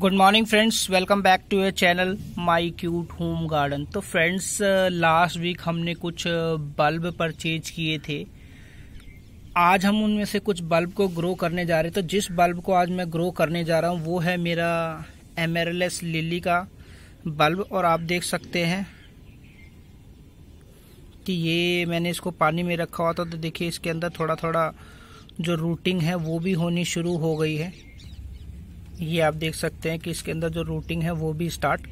good morning friends welcome back to your channel my cute home garden तो friends last week हमने कुछ bulb uh, purchase किए थे आज हम उनमें से कुछ बल्ब को ग्रो करने जा रहे हैं तो जिस बल्ब को आज मैं ग्रो करने जा रहा हूँ वो है मेरा एमरलेस लिली का बल्ब और आप देख सकते हैं कि ये मैंने इसको पानी में रखा हुआ था तो देखिए इसके अंदर थोड़ा थोड़ा जो रूटिंग है वो भी होनी शुरू हो गई है ये आप देख सकते हैं कि इसके अंदर जो रूटिंग है वो भी स्टार्ट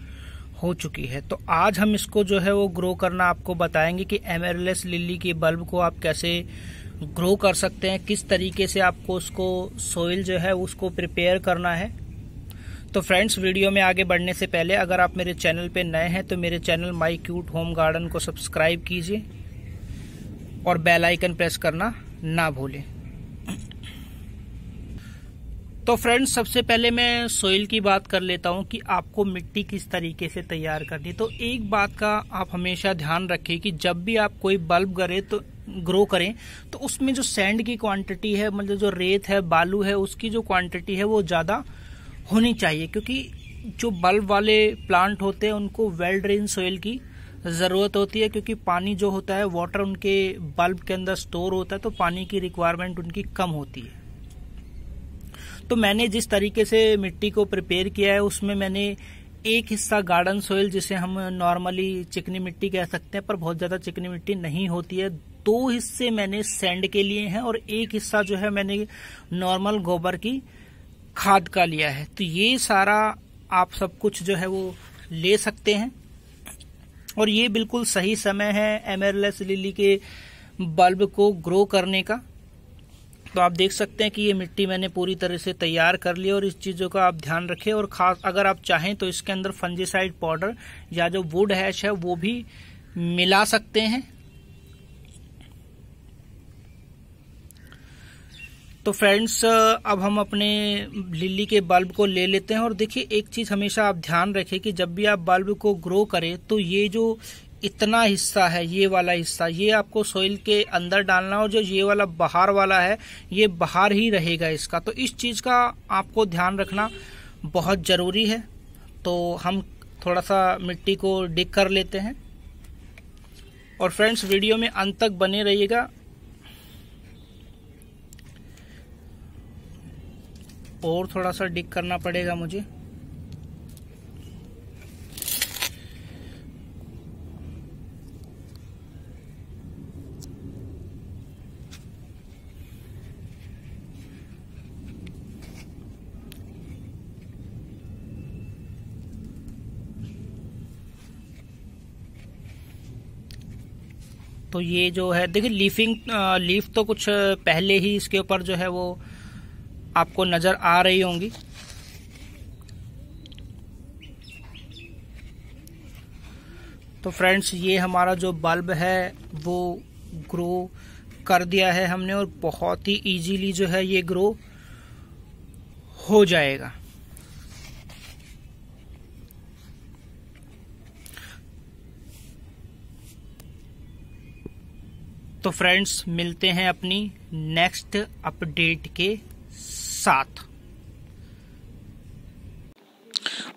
हो चुकी है तो आज हम इसको जो है वो ग्रो करना आपको बताएंगे कि एमएरलेस लिली के बल्ब को आप कैसे ग्रो कर सकते हैं किस तरीके से आपको उसको सोइल जो है उसको प्रिपेयर करना है तो फ्रेंड्स वीडियो में आगे बढ़ने से पहले अगर आप मेरे चैनल पे नए हैं तो मेरे channel my cute home garden को सब्सक्राइब कीजिए और बेल आइकन प्रेस करना ना भूलें तो फ्रेंड्स सबसे पहले मैं सोइल की बात कर लेता हूँ कि आपको मिट्टी किस तरीके से तैयार करनी तो एक बात का आप हमेशा ध्यान रखें कि जब भी आप कोई बल्ब करें तो ग्रो करें तो उसमें जो सैंड की क्वांटिटी है मतलब जो रेत है बालू है उसकी जो क्वांटिटी है वो ज़्यादा होनी चाहिए क्योंकि जो बल्ब वाले प्लांट होते हैं उनको वेल ड्रेन सोइल की ज़रूरत होती है क्योंकि पानी जो होता है वाटर उनके बल्ब के अंदर स्टोर होता है तो पानी की रिक्वायरमेंट उनकी कम होती है तो मैंने जिस तरीके से मिट्टी को प्रिपेयर किया है उसमें मैंने एक हिस्सा गार्डन सोयल जिसे हम नॉर्मली चिकनी मिट्टी कह सकते हैं पर बहुत ज़्यादा चिकनी मिट्टी नहीं होती है दो हिस्से मैंने सैंड के लिए हैं और एक हिस्सा जो है मैंने नॉर्मल गोबर की खाद का लिया है तो ये सारा आप सब कुछ जो है वो ले सकते हैं और ये बिल्कुल सही समय है एमरलेस लिली के बल्ब को ग्रो करने का तो आप देख सकते हैं कि ये मिट्टी मैंने पूरी तरह से तैयार कर ली और इस चीज़ों का आप ध्यान रखें और खास अगर आप चाहें तो इसके अंदर फंजीसाइड पाउडर या जो वुड हैश है वो भी मिला सकते हैं तो फ्रेंड्स अब हम अपने लिली के बल्ब को ले लेते हैं और देखिए एक चीज़ हमेशा आप ध्यान रखें कि जब भी आप बल्ब को ग्रो करें तो ये जो इतना हिस्सा है ये वाला हिस्सा ये आपको सोइल के अंदर डालना और जो ये वाला बाहर वाला है ये बाहर ही रहेगा इसका तो इस चीज़ का आपको ध्यान रखना बहुत ज़रूरी है तो हम थोड़ा सा मिट्टी को डिक कर लेते हैं और फ्रेंड्स वीडियो में अंत तक बने रहिएगा और थोड़ा सा डिक करना पड़ेगा मुझे तो ये जो है देखिए लीफिंग लीफ तो कुछ पहले ही इसके ऊपर जो है वो आपको नज़र आ रही होंगी तो फ्रेंड्स ये हमारा जो बल्ब है वो ग्रो कर दिया है हमने और बहुत ही इजीली जो है ये ग्रो हो जाएगा तो फ्रेंड्स मिलते हैं अपनी नेक्स्ट अपडेट के साथ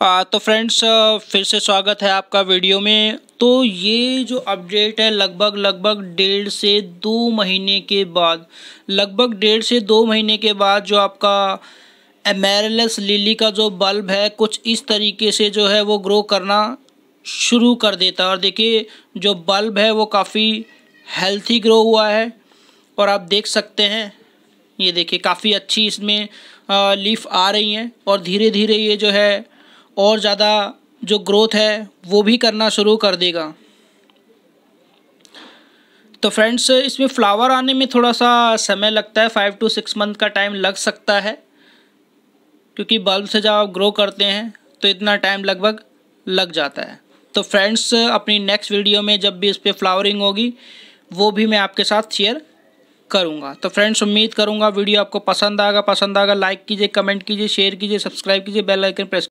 आ, तो फ्रेंड्स फिर से स्वागत है आपका वीडियो में तो ये जो अपडेट है लगभग लगभग डेढ़ से दो महीने के बाद लगभग डेढ़ से दो महीने के बाद जो आपका एमेरलस लिली का जो बल्ब है कुछ इस तरीके से जो है वो ग्रो करना शुरू कर देता है और देखिए जो बल्ब है वो काफ़ी हेल्थी ग्रो हुआ है और आप देख सकते हैं ये देखिए काफ़ी अच्छी इसमें लीफ आ रही हैं और धीरे धीरे ये जो है और ज़्यादा जो ग्रोथ है वो भी करना शुरू कर देगा तो फ्रेंड्स इसमें फ्लावर आने में थोड़ा सा समय लगता है फाइव टू सिक्स मंथ का टाइम लग सकता है क्योंकि बल्ब से जब आप ग्रो करते हैं तो इतना टाइम लगभग लग जाता है तो फ्रेंड्स अपनी नेक्स्ट वीडियो में जब भी इस पर फ्लावरिंग होगी वो भी मैं आपके साथ शेयर करूँगा तो फ्रेंड्स उम्मीद करूँगा वीडियो आपको पसंद आएगा पसंद आएगा लाइक कीजिए कमेंट कीजिए शेयर कीजिए सब्सक्राइब कीजिए बेल आइकन प्रेस